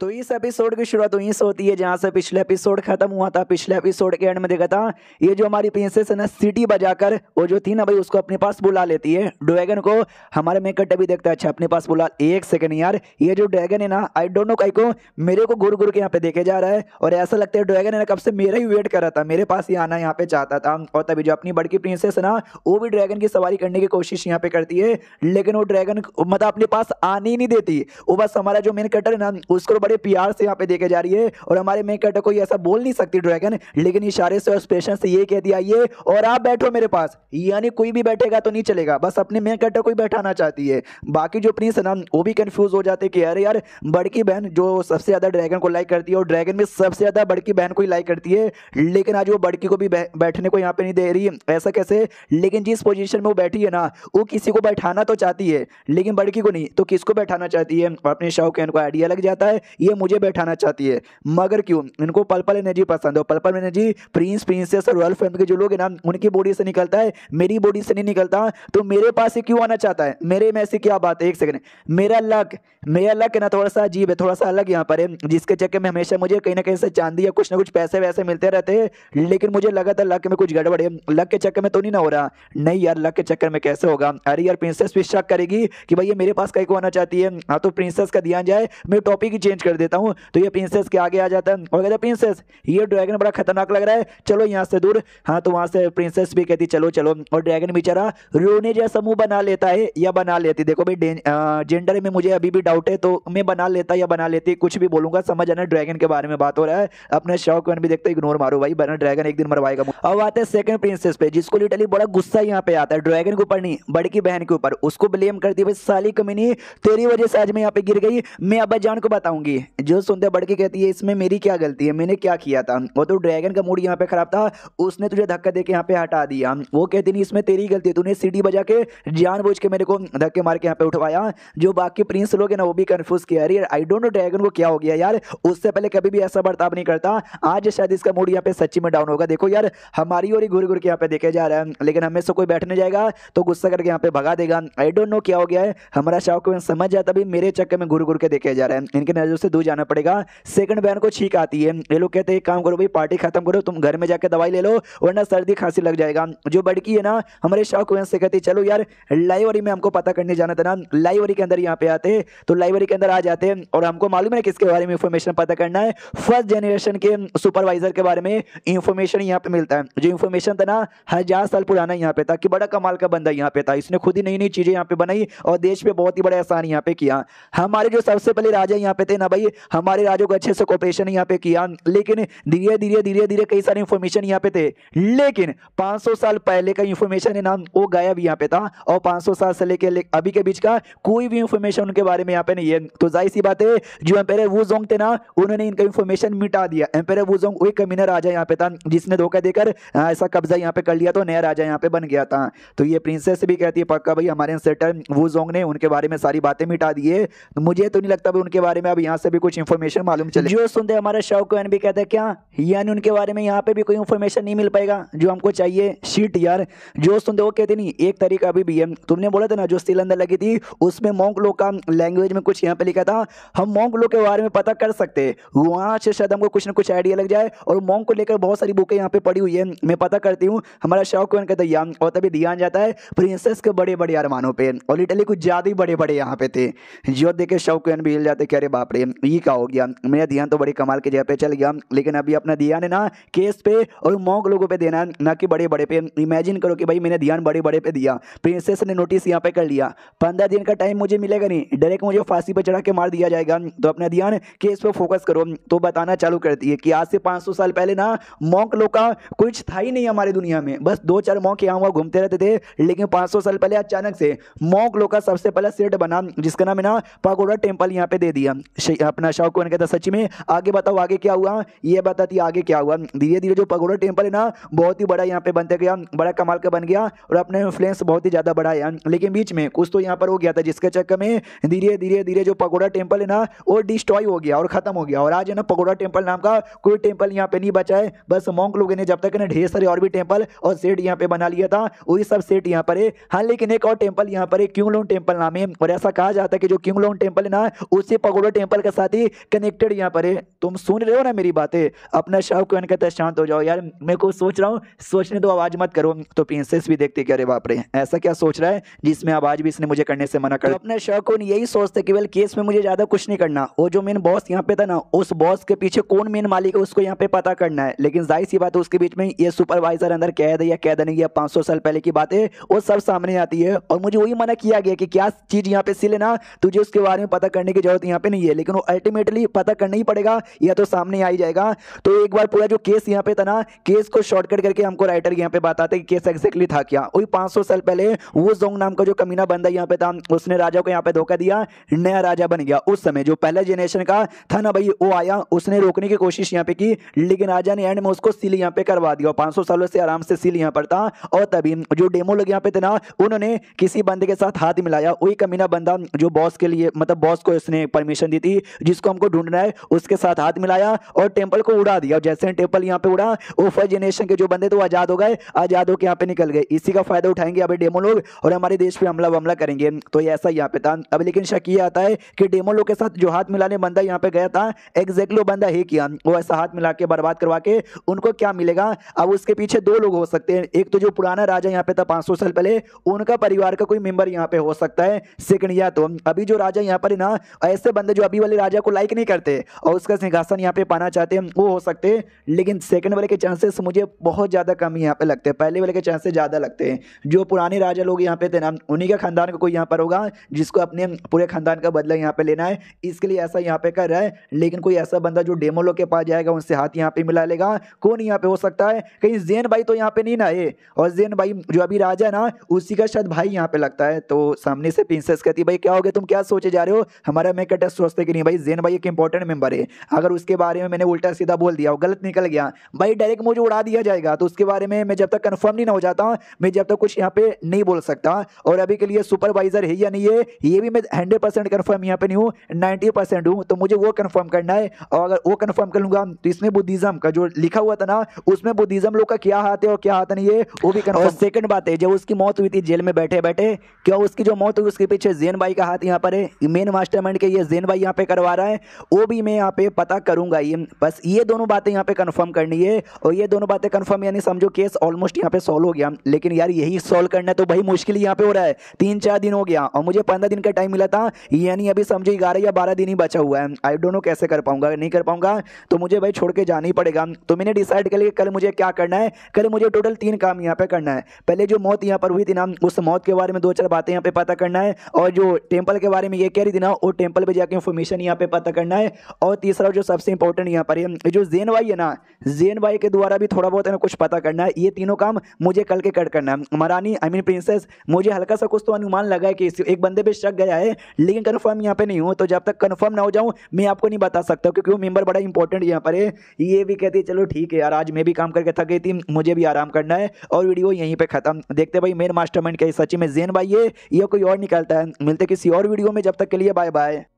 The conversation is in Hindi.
तो इस एपिसोड की शुरुआत वहीं से होती है जहाँ से पिछले एपिसोड खत्म हुआ था पिछले एपिसोड के एंड में देखा था ये जो हमारी प्रिंसेस है ना सिटी बजाकर वो जो थी ना भाई उसको अपने पास बुला लेती है ड्रैगन को हमारे मेकअट भी देखता है अच्छा अपने पास बुला एक सेकंड यार ये जो ड्रैगन है ना आई डोंट नो कई को मेरे को गुर घुर के यहाँ पे देखे जा रहा है और ऐसा लगता है ड्रैगन है ना कब से मेरा ही वेट कर रहा था मेरे पास ही आना यहाँ पे चाहता था और तभी जो अपनी बड़की प्रिंसेस है ना वो भी ड्रैगन की सवारी करने की कोशिश यहाँ पे करती है लेकिन वो ड्रैगन मतलब अपने पास आने ही नहीं देती वो बस हमारा जो मेन कटर है ना उसको बड़े प्यार से यहाँ पे देखे जा रही है और हमारे मेन कैरेक्टर को ये ऐसा बोल नहीं सकती ड्रैगन लेकिन इशारे से और स्पेशन से ये कह दिया ये और आप बैठो मेरे पास यानी कोई भी बैठेगा तो नहीं चलेगा बस अपने मेन कैरेक्टर को ही बैठाना चाहती है बाकी जो प्रिंस है ना वो भी कन्फ्यूज हो जाते कि अरे यार बड़की बहन जो सबसे ज़्यादा ड्रैगन को लाइक करती है और ड्रैगन में सबसे ज़्यादा बड़की बहन को ही लाइक करती है लेकिन आज वो बड़की को भी बैठने को यहाँ पे नहीं दे रही ऐसा कैसे लेकिन जिस पोजिशन में वो बैठी है ना वो किसी को बैठाना तो चाहती है लेकिन बड़की को नहीं तो किसको बैठाना चाहती है अपने शाहरुख खान को आइडिया लग जाता है ये मुझे बैठाना चाहती है मगर क्यों इनको पलपल एनर्जी पसंद हो पलपल एनर्जी प्रिंस प्रिंसेस और रॉयल फैमिली के जो लोग हैं ना उनकी बॉडी से निकलता है मेरी बॉडी से नहीं निकलता तो मेरे पास ही क्यों आना चाहता है मेरे में ऐसी क्या बात है एक सेकंड मेरा लक मेरा लक ना थोड़ा सा अजीब है थोड़ा सा अलग यहाँ पर है जिसके चक्कर में हमेशा मुझे कहीं ना कहीं से चांदी या कुछ ना कुछ पैसे वैसे मिलते रहते हैं लेकिन मुझे लगा था लक में कुछ गड़बड़ है लक के चक्कर में तो नहीं ना हो रहा नहीं यार लक के चक्कर में कैसे होगा अरे यार प्रिंसेस भी शक करेगी कि भाई ये मेरे पास कहीं को आना चाहती है हाँ तो प्रिंसेस का ध्यान जाए मैं टॉपिक ही चेंज कर देता हूँ तो ये प्रिंसेस के आगे आ जाता है और कहते प्रिंसेस ये ड्रैगन बड़ा खतरनाक लग रहा है चलो यहाँ से दूर हाँ तो वहाँ से प्रिंसेस भी कहती चलो चलो और ड्रैगन बेचारा रोने जैसा मुँह बना लेता है या बना लेती देखो भाई जेंडर में मुझे अभी भी डाउट है तो मैं बना लेता या बना लेती कुछ भी बोलूँगा समझ आना ड्रैगन के बारे में बात हो रहा है अपने शौक वन भी देखते इग्नोर मारो भाई बना ड्रैगन एक दिन मरवाएगा अब आते हैं सेकंड प्रिंसेस पे जिसको लिटली बड़ा गुस्सा यहाँ पे आता है ड्रैगन के ऊपर नहीं बड़ी की बहन के ऊपर उसको ब्लेम करती है साली कमीनी तेरी वजह से आज मैं यहाँ पे गिर गई मैं अब जान को बताऊंगी गलती जो सुनते बढ़ के कहती है इसमें मेरी क्या गलती है मैंने क्या किया था वो तो ड्रैगन का मूड यहाँ पे खराब था उसने तुझे धक्का देके यहाँ पे हटा दिया वो कहती नहीं इसमें तेरी गलती है तूने सीढ़ी बजा के जानबूझ के मेरे को धक्के मार के यहाँ पे उठवाया जो बाकी प्रिंस लोग हैं ना वो भी कन्फ्यूज किया अरे आई डोंट नो ड्रैगन को क्या हो गया यार उससे पहले कभी भी ऐसा बर्ताव नहीं करता आज शायद इसका मूड यहाँ पे सच्ची में डाउन होगा देखो यार हमारी और ही घुर घुर के यहाँ पे देखे जा रहा है लेकिन हमें से कोई बैठने जाएगा तो गुस्सा करके यहाँ पे भगा देगा आई डोंट नो क्या हो गया है हमारा शौक समझ जाता भी मेरे चक्कर में घुर घुर के देखे जा रहा है इनके नजर से से दूर जाना पड़ेगा सेकंड बहन को छींक आती है ये लोग कहते हैं काम करो भाई पार्टी खत्म करो तुम घर में जाकर दवाई ले लो वरना सर्दी खांसी लग जाएगा जो बड़की है ना हमारे शौक से कहती चलो यार लाइब्रेरी में हमको पता करने जाना था ना लाइब्रेरी के अंदर यहाँ पे आते तो लाइब्रेरी के अंदर आ जाते और हमको मालूम है किसके बारे में इन्फॉर्मेशन पता करना है फर्स्ट जनरेशन के सुपरवाइजर के बारे में इन्फॉर्मेशन यहाँ पे मिलता है जो इन्फॉर्मेशन था ना हजार साल पुराना यहाँ पे था कि बड़ा कमाल का बंदा यहाँ पे था इसने खुद ही नई नई चीजें यहाँ पे बनाई और देश पे बहुत ही बड़ा एहसान यहाँ पे किया हमारे जो सबसे पहले राजा यहाँ पे थे ना भाई हमारे राजों को अच्छे से कॉपरेशन यहाँ पे किया लेकिन धीरे धीरे धीरे धीरे कई सारे इन्फॉर्मेशन यहाँ पे थे लेकिन 500 साल पहले का इन्फॉर्मेशन है नाम वो भी यहाँ पे था और 500 साल से लेकर अभी के बीच का कोई भी इन्फॉर्मेशन उनके बारे में यहाँ पे नहीं है तो जाहिर सी बात है जो एम्पेर जोंग थे ना उन्होंने इनका इन्फॉर्मेशन मिटा दिया एम्पेर जोंग वही कमीना राजा यहाँ पे था जिसने धोखा देकर ऐसा कब्जा यहाँ पे कर लिया तो नया राजा यहाँ पे बन गया था तो ये प्रिंसेस भी कहती है पक्का भाई हमारे सेटर वूजोंग ने उनके बारे में सारी बातें मिटा दी है मुझे तो नहीं लगता भाई उनके बारे में अब यहाँ यहाँ से भी कुछ इन्फॉर्मेशन मालूम चले जो सुनते हमारे शव शौकन भी कहते हैं क्या यानी उनके बारे में यहाँ पे भी कोई इन्फॉर्मेशन नहीं मिल पाएगा जो हमको चाहिए शीट यार जो सुनते वो कहते नहीं एक तरीका अभी भी है तुमने बोला था ना जो सिलंदर लगी थी उसमें मोंक लोग का लैंग्वेज में कुछ यहाँ पे लिखा था हम मोंक लोग के बारे में पता कर सकते वहाँ से शायद हमको कुछ ना कुछ आइडिया लग जाए और मोंग को लेकर बहुत सारी बुकें यहाँ पे पड़ी हुई है मैं पता करती हूँ हमारा शौकन कहता है यार और तभी ध्यान जाता है प्रिंसेस के बड़े बड़े अरमानों पर और इटली कुछ ज़्यादा ही बड़े बड़े यहाँ पे थे जो देखे शव शौकन भी हिल जाते कि अरे बाप ई का हो गया मेरा ध्यान तो बड़े कमाल की जगह पे चल गया लेकिन अभी अपना ध्यान है ना केस पे और मॉक लोगों पे देना ना कि बड़े बड़े पे इमेजिन करो कि भाई मैंने ध्यान बड़े बड़े पे दिया प्रिंसेस ने नोटिस यहाँ पे कर लिया पंद्रह दिन का टाइम मुझे मिलेगा नहीं डायरेक्ट मुझे फांसी पर चढ़ा के मार दिया जाएगा तो अपना ध्यान केस पर फोकस करो तो बताना चालू कर दिए कि आज से पाँच साल पहले ना मॉक लोग का कुछ था ही नहीं हमारी दुनिया में बस दो चार मौक यहाँ वहाँ घूमते रहते थे लेकिन पाँच साल पहले अचानक से मॉक लोग का सबसे पहला सेट बना जिसका नाम है ना पागोड़ा टेम्पल यहाँ पे दे दिया अपना शाहकुन कहता सच में आगे बताओ आगे क्या हुआ ये बताती आगे क्या हुआ धीरे धीरे जो पगोड़ा टेम्पल है ना बहुत ही बड़ा यहाँ पे बनते गया बड़ा कमाल का बन गया और अपने इन्फ्लुएंस बहुत ही ज़्यादा बढ़ा है लेकिन बीच में कुछ तो यहाँ पर हो गया था जिसके चक्कर में धीरे धीरे धीरे जो पगोड़ा टेम्पल है ना वो डिस्ट्रॉय हो गया और ख़त्म हो गया और आज है ना पगोड़ा टेम्पल नाम का कोई टेम्पल यहाँ पे नहीं बचा है बस मोंक लोगों ने जब तक ना ढेर सारे और भी टेम्पल और सेट यहाँ पे बना लिया था वही सब सेट यहाँ पर है हाँ लेकिन एक और टेम्पल यहाँ पर है क्यूलोन टेम्पल नाम है और ऐसा कहा जाता है कि जो क्यूलोन टेम्पल है ना उससे पगोड़ा टेम्पल के साथ ही कनेक्टेड यहाँ पर है तुम सुन रहे हो ना मेरी बातें अपना शौक को कहता है शांत हो जाओ यार मेरे को सोच रहा हूँ सोचने दो आवाज़ मत करो तो प्रिंसेस भी देखते कि अरे बाप रे ऐसा क्या सोच रहा है जिसमें आवाज़ भी इसने मुझे करने से मना कर तो अपने शौक को यही सोचते केवल केस में मुझे ज़्यादा कुछ नहीं करना वो जो मेन बॉस यहाँ पे था ना उस बॉस के पीछे कौन मेन मालिक है उसको यहाँ पे पता करना है लेकिन जाहिर सी बात है उसके बीच में ये सुपरवाइजर अंदर कैद या कैद नहीं या पाँच सौ साल पहले की बात है वो सब सामने आती है और मुझे वही मना किया गया कि क्या चीज़ यहाँ पे सिले ना तुझे उसके बारे में पता करने की जरूरत यहाँ पे नहीं है लेकिन दोनों अल्टीमेटली पता करना ही पड़ेगा या तो सामने आ ही जाएगा तो एक बार पूरा जो केस यहाँ पे था ना केस को शॉर्टकट करके हमको राइटर यहाँ पे बताते कि केस एग्जैक्टली था क्या वही पाँच साल पहले वो जोंग नाम का जो कमीना बंदा यहाँ पे था उसने राजा को यहाँ पे धोखा दिया नया राजा बन गया उस समय जो पहले जनरेशन का था ना भाई वो आया उसने रोकने की कोशिश यहाँ पे की लेकिन राजा ने एंड में उसको सील यहाँ पे करवा दिया पाँच सालों से आराम से सील यहाँ पर था और तभी जो डेमो लोग यहाँ पे थे ना उन्होंने किसी बंदे के साथ हाथ मिलाया वही कमीना बंदा जो बॉस के लिए मतलब बॉस को उसने परमिशन दी थी जिसको हमको ढूंढना है उसके साथ हाथ मिलाया और टेम्पल को उड़ा दिया जैसे टेम्पल यहाँ पे उड़ा वो फर्स्ट जनरेशन के जो बंदे थे वो आज़ाद हो गए आज़ाद होकर यहाँ पे निकल गए इसी का फायदा उठाएंगे अभी डेमो लोग और हमारे देश पर हमला वमला करेंगे तो ऐसा यहाँ पे था अब लेकिन शक ये आता है कि डेमो लोग के साथ जो हाथ मिलाने बंदा यहाँ पे गया था एग्जैक्टली वो बंदा ही किया वो ऐसा हाथ मिला के बर्बाद करवा के उनको क्या मिलेगा अब उसके पीछे दो लोग हो सकते हैं एक तो जो पुराना राजा यहाँ पे था पांच साल पहले उनका परिवार का कोई मेंबर यहाँ पे हो सकता है सेकंड या तो अभी जो राजा यहाँ पर ना ऐसे बंदे जो अभी वाले भी राजा को लाइक नहीं करते और उसका सिंहासन यहाँ पे पाना चाहते हैं वो हो सकते हैं लेकिन सेकंड वाले के चांसेस मुझे बहुत ज़्यादा कम यहाँ पे लगते हैं पहले वाले के चांसेस ज़्यादा लगते हैं जो पुराने राजा लोग यहाँ पे थे ना उन्हीं के खानदान का कोई यहाँ पर होगा जिसको अपने पूरे खानदान का बदला यहाँ पर लेना है इसके लिए ऐसा यहाँ पे कर रहा है लेकिन कोई ऐसा बंदा जो डेमो लोग के पास जाएगा उनसे हाथ यहाँ पे मिला लेगा कौन यहाँ पे हो सकता है कहीं जैन भाई तो यहाँ पे नहीं ना ये और जैन भाई जो अभी राजा है ना उसी का शायद भाई यहाँ पे लगता है तो सामने से प्रिंसेस कहती भाई क्या हो गया तुम क्या सोचे जा रहे हो हमारा मैं कटा सोचते कि नहीं भाई जेन भाई एक इंपॉर्टेंट मेंबर है अगर उसके बारे में मैंने उल्टा सीधा बोल दिया और गलत निकल गया भाई डायरेक्ट मुझे उड़ा दिया जाएगा तो उसके बारे में मैं जब तक कन्फर्म नहीं हो जाता मैं जब तक कुछ यहाँ पे नहीं बोल सकता और अभी के लिए सुपरवाइजर है या नहीं है ये भी मैं हंड्रेड परसेंट कन्फर्म यहाँ पे नहीं हूँ नाइन्टी परसेंट हूँ तो मुझे वो कन्फर्म करना है और अगर वो कन्फर्म कर लूंगा तो इसमें बुद्धिज्म का जो लिखा हुआ था ना उसमें बुद्धिज्म लोग का क्या हाथ है और क्या हाथ नहीं है वो भी कन्फर्म सेकंड बात है जब उसकी मौत हुई थी जेल में बैठे बैठे क्या उसकी जो मौत हुई उसके पीछे जैन भाई का हाथ यहाँ पर है मेन मास्टर के ये जैन भाई यहाँ पे करवा रहा है वो भी मैं यहाँ पे पता करूंगा ये बस ये दोनों बातें यहाँ पे कन्फर्म करनी है और ये दोनों बातें कन्फर्म यानी समझो केस ऑलमोस्ट यहाँ पे सॉल्व हो गया लेकिन यार यही सॉल्व करना है तो भाई मुश्किल यहाँ पे हो रहा है तीन चार दिन हो गया और मुझे पंद्रह दिन का टाइम मिला था यानी अभी समझो ग्यारह या बारह दिन ही बचा हुआ है आई डोंट नो कैसे कर पाऊंगा नहीं कर पाऊंगा तो मुझे भाई छोड़ के जाना ही पड़ेगा तो मैंने डिसाइड कर लिया कल मुझे क्या करना है कल मुझे टोटल तीन काम यहाँ पे करना है पहले जो मौत यहाँ पर हुई थी ना उस मौत के बारे में दो चार बातें यहाँ पे पता करना है और जो टेम्पल के बारे में ये कह रही थी ना वो टेम्पल पर जाकर इन्फॉर्मेशन कनेक्शन यहाँ पे पता करना है और तीसरा जो सबसे इंपॉर्टेंट यहाँ पर है जो जेन वाई है ना जेन वाई के द्वारा भी थोड़ा बहुत है ना कुछ पता करना है ये तीनों काम मुझे कल के कट करना है महारानी आई मीन प्रिंसेस मुझे हल्का सा कुछ तो अनुमान लगा है कि एक बंदे पे शक गया है लेकिन कन्फर्म यहाँ पे नहीं हूँ तो जब तक कन्फर्म ना हो जाऊँ मैं आपको नहीं बता सकता क्योंकि वो मेम्बर बड़ा इंपॉर्टेंट यहाँ पर है ये भी कहती है चलो ठीक है यार आज मैं भी काम करके थक गई थी मुझे भी आराम करना है और वीडियो यहीं पर खत्म देखते भाई मेन मास्टर माइंड सची में जेन भाई ये या कोई और निकलता है मिलते किसी और वीडियो में जब तक के लिए बाय बाय